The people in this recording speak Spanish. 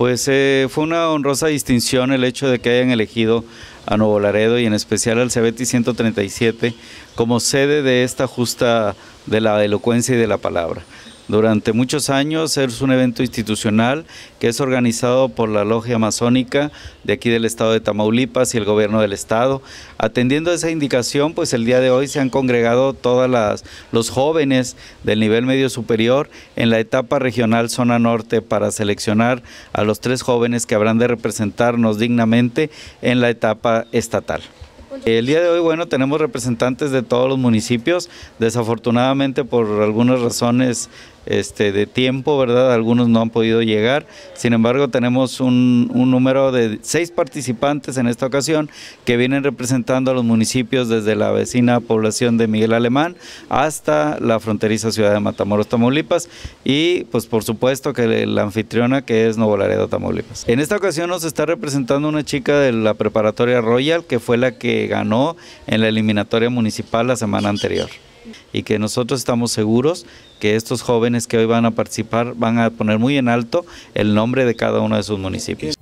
pues eh, fue una honrosa distinción el hecho de que hayan elegido a Nuevo Laredo y en especial al Cebeti 137 como sede de esta justa de la elocuencia y de la palabra. Durante muchos años es un evento institucional que es organizado por la Logia Amazónica de aquí del Estado de Tamaulipas y el Gobierno del Estado. Atendiendo a esa indicación, pues el día de hoy se han congregado todos los jóvenes del nivel medio superior en la etapa regional Zona Norte para seleccionar a los tres jóvenes que habrán de representarnos dignamente en la etapa estatal. El día de hoy, bueno, tenemos representantes de todos los municipios. Desafortunadamente, por algunas razones este, de tiempo, ¿verdad? Algunos no han podido llegar. Sin embargo, tenemos un, número de seis participantes en esta ocasión que vienen representando a los municipios desde la vecina población de Miguel Alemán hasta la fronteriza ciudad de Matamoros, Tamaulipas y pues por supuesto que la anfitriona que es Novolaredo, Tamaulipas. En esta ocasión nos está representando una chica de la preparatoria Royal que fue la que ganó en la eliminatoria municipal la semana anterior y que nosotros estamos seguros que estos jóvenes que hoy van a participar van a poner muy en alto el nombre de cada uno de sus municipios.